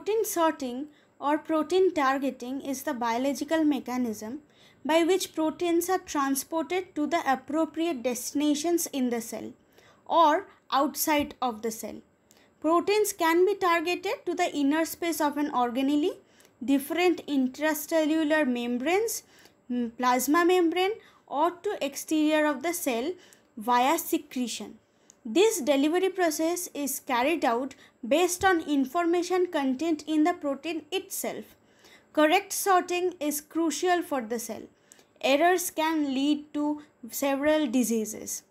Protein sorting or protein targeting is the biological mechanism by which proteins are transported to the appropriate destinations in the cell or outside of the cell. Proteins can be targeted to the inner space of an organelle, different intracellular membranes, mm, plasma membrane or to exterior of the cell via secretion. This delivery process is carried out based on information content in the protein itself. Correct sorting is crucial for the cell. Errors can lead to several diseases.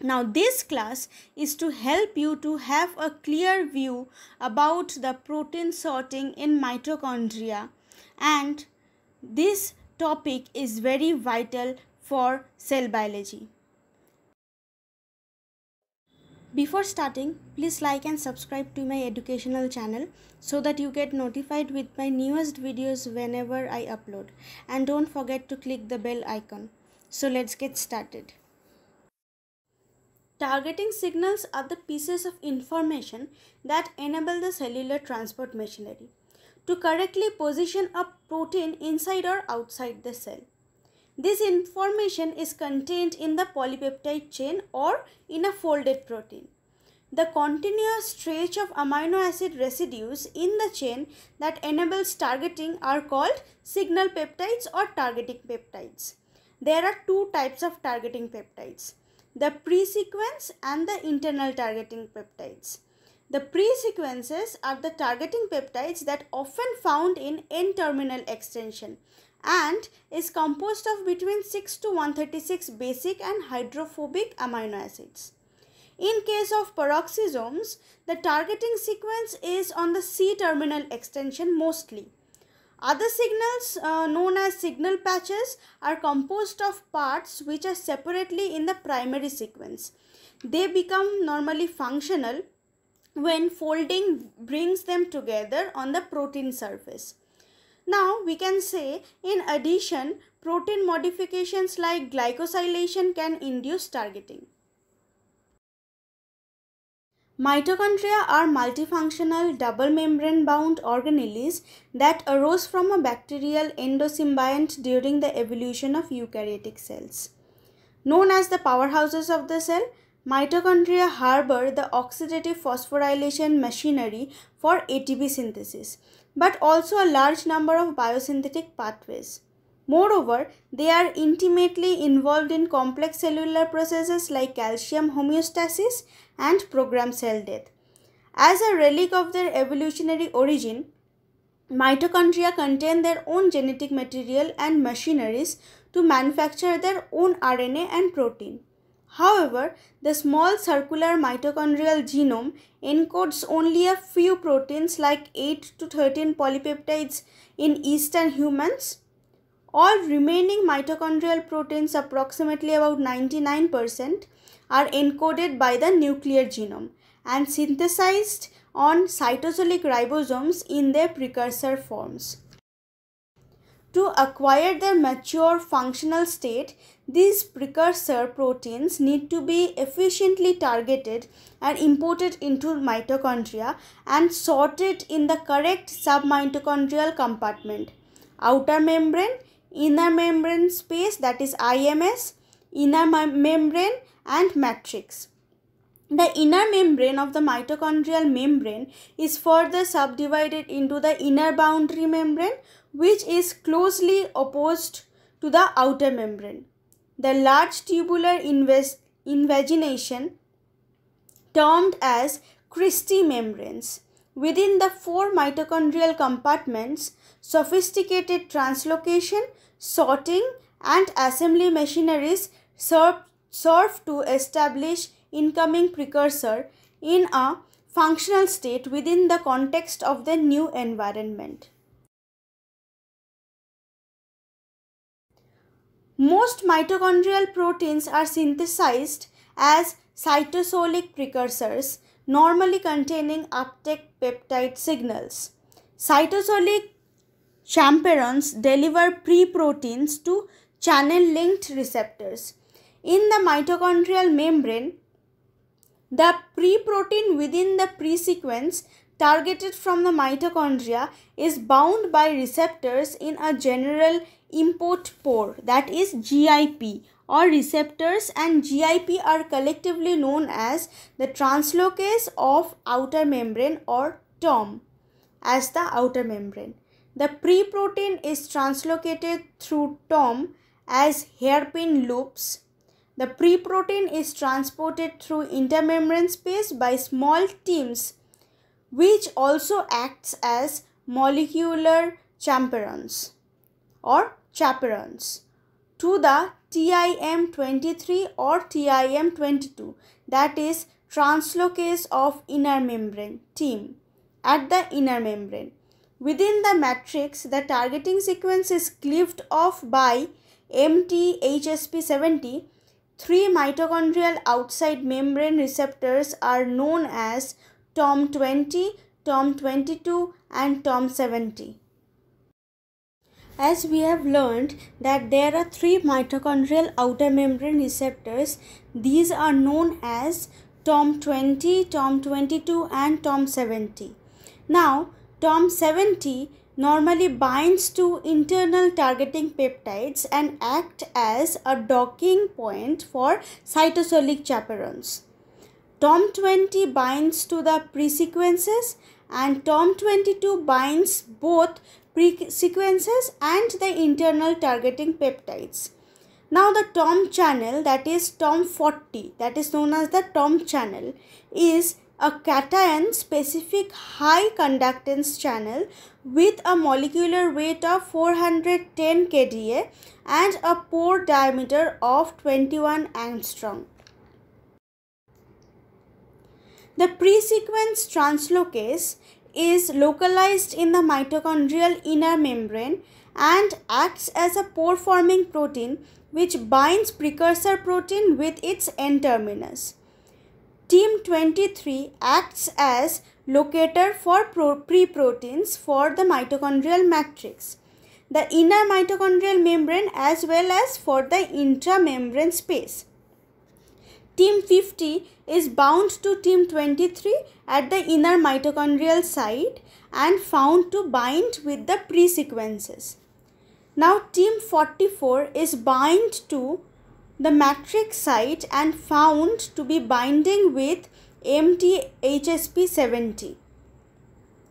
Now this class is to help you to have a clear view about the protein sorting in mitochondria and this topic is very vital for cell biology. Before starting, please like and subscribe to my educational channel so that you get notified with my newest videos whenever I upload. And don't forget to click the bell icon. So let's get started. Targeting signals are the pieces of information that enable the cellular transport machinery to correctly position a protein inside or outside the cell. This information is contained in the polypeptide chain or in a folded protein. The continuous stretch of amino acid residues in the chain that enables targeting are called signal peptides or targeting peptides. There are two types of targeting peptides, the pre-sequence and the internal targeting peptides. The pre-sequences are the targeting peptides that often found in N-terminal extension and is composed of between 6 to 136 basic and hydrophobic amino acids. In case of peroxisomes, the targeting sequence is on the C-terminal extension mostly. Other signals uh, known as signal patches are composed of parts which are separately in the primary sequence. They become normally functional when folding brings them together on the protein surface. Now we can say in addition protein modifications like glycosylation can induce targeting. Mitochondria are multifunctional double membrane bound organelles that arose from a bacterial endosymbiont during the evolution of eukaryotic cells. Known as the powerhouses of the cell, Mitochondria harbor the oxidative phosphorylation machinery for ATP synthesis, but also a large number of biosynthetic pathways. Moreover, they are intimately involved in complex cellular processes like calcium homeostasis and programmed cell death. As a relic of their evolutionary origin, mitochondria contain their own genetic material and machineries to manufacture their own RNA and protein. However, the small circular mitochondrial genome encodes only a few proteins like 8 to 13 polypeptides in eastern humans. All remaining mitochondrial proteins, approximately about 99%, are encoded by the nuclear genome and synthesized on cytosolic ribosomes in their precursor forms. To acquire their mature functional state, these precursor proteins need to be efficiently targeted and imported into mitochondria and sorted in the correct submitochondrial compartment. Outer membrane, inner membrane space that is IMS, inner membrane and matrix. The inner membrane of the mitochondrial membrane is further subdivided into the inner boundary membrane which is closely opposed to the outer membrane. The large tubular invagination, termed as cristae membranes, within the four mitochondrial compartments, sophisticated translocation, sorting, and assembly machineries serve, serve to establish incoming precursor in a functional state within the context of the new environment. Most mitochondrial proteins are synthesized as cytosolic precursors, normally containing uptake peptide signals. Cytosolic chaperones deliver pre-proteins to channel-linked receptors. In the mitochondrial membrane, the pre-protein within the pre-sequence targeted from the mitochondria is bound by receptors in a general import pore that is GIP or receptors and GIP are collectively known as the translocase of outer membrane or TOM as the outer membrane. The preprotein is translocated through TOM as hairpin loops. The preprotein is transported through intermembrane space by small teams which also acts as molecular chaperons or chaperons to the TIM23 or TIM22 that is translocase of inner membrane team at the inner membrane. Within the matrix, the targeting sequence is cleaved off by MT-HSP70. Three mitochondrial outside membrane receptors are known as Tom 20, Tom 22 and Tom 70. As we have learned that there are three mitochondrial outer membrane receptors, these are known as Tom 20, Tom 22 and Tom 70. Now, Tom 70 normally binds to internal targeting peptides and act as a docking point for cytosolic chaperones. Tom 20 binds to the presequences, and Tom 22 binds both presequences and the internal targeting peptides. Now the Tom channel that is Tom 40 that is known as the Tom channel is a cation specific high conductance channel with a molecular weight of 410 kDa and a pore diameter of 21 angstrom. The pre-sequence translocase is localized in the mitochondrial inner membrane and acts as a pore-forming protein which binds precursor protein with its N-terminus. Team 23 acts as locator for pre-proteins for the mitochondrial matrix, the inner mitochondrial membrane as well as for the intramembrane space. Team 50 is bound to team 23 at the inner mitochondrial site and found to bind with the pre-sequences. Now team 44 is bind to the matrix site and found to be binding with MTHSP70.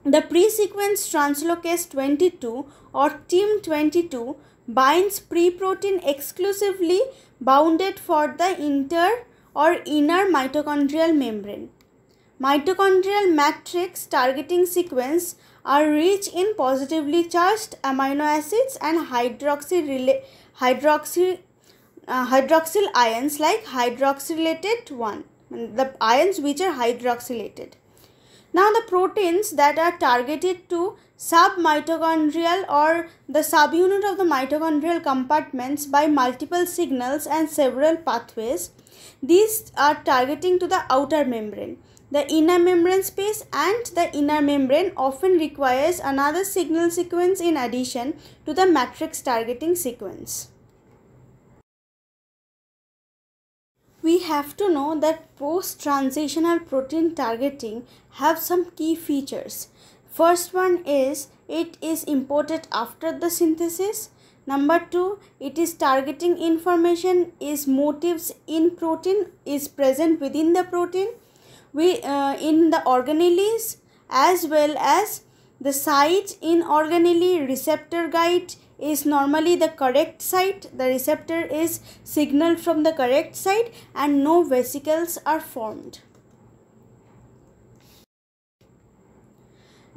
The pre-sequence translocase 22 or team 22 binds pre-protein exclusively bounded for the inter or inner mitochondrial membrane. Mitochondrial matrix targeting sequence are rich in positively charged amino acids and hydroxy, hydroxy, uh, hydroxyl ions like hydroxylated 1, the ions which are hydroxylated. Now the proteins that are targeted to submitochondrial or the subunit of the mitochondrial compartments by multiple signals and several pathways, these are targeting to the outer membrane. The inner membrane space and the inner membrane often requires another signal sequence in addition to the matrix targeting sequence. we have to know that post-translational protein targeting have some key features. First one is it is imported after the synthesis. Number two, it is targeting information is motifs in protein is present within the protein we, uh, in the organelles as well as the site in organelle receptor guide is normally the correct site the receptor is signaled from the correct site and no vesicles are formed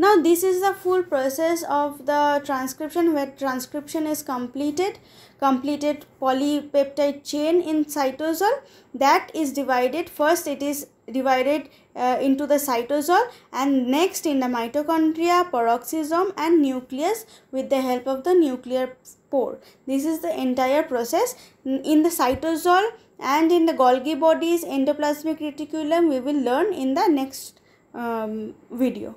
now this is the full process of the transcription where transcription is completed completed polypeptide chain in cytosol that is divided first it is divided uh, into the cytosol and next in the mitochondria, peroxisome and nucleus with the help of the nuclear pore. This is the entire process. In the cytosol and in the Golgi bodies, endoplasmic reticulum we will learn in the next um, video.